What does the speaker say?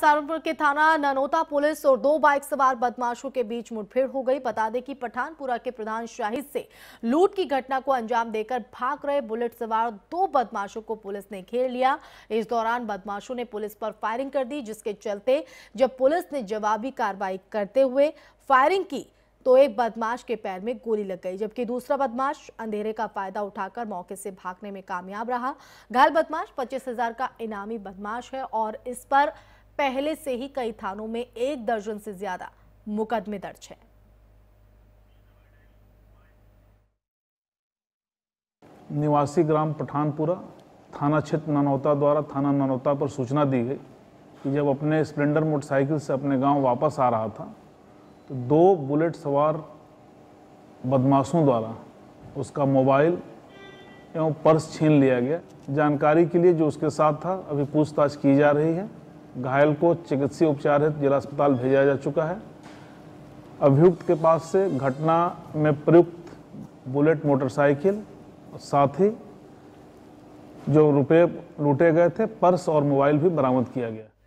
सहारनपुर के थाना ननोता पुलिस और दो बाइक सवार बदमाशों के बीच मुठभेड़ हो गई बता दें कि पठानपुरा के प्रधान शाहिद से लूट की घटना को अंजाम देकर भाग रहे बुलेट सवार दो बदमाशों को पुलिस ने घेर लिया इस दौरान बदमाशों ने पुलिस पर फायरिंग कर दी जिसके चलते जब पुलिस ने जवाबी कार्रवाई करते हुए फायरिंग की तो एक बदमाश के पैर में गोली लग गई जबकि दूसरा बदमाश अंधेरे का फायदा उठाकर मौके से भागने में कामयाब रहा घायल बदमाश पच्चीस का इनामी बदमाश है और इस पर पहले से ही कई थानों में एक दर्जन से ज्यादा मुकदमे दर्ज हैं निवासी ग्राम पठानपुरा थाना क्षेत्र ननौता द्वारा थाना ननौता पर सूचना दी गई कि जब अपने स्प्लेंडर मोटरसाइकिल से अपने गांव वापस आ रहा था तो दो बुलेट सवार बदमाशों द्वारा उसका मोबाइल एवं पर्स छीन लिया गया जानकारी के लिए जो उसके साथ था अभी पूछताछ की जा रही है घायल को चिकित्सीय उपचार हेतु जिला अस्पताल भेजा जा चुका है अभियुक्त के पास से घटना में प्रयुक्त बुलेट मोटरसाइकिल साथ ही जो रुपये लूटे गए थे पर्स और मोबाइल भी बरामद किया गया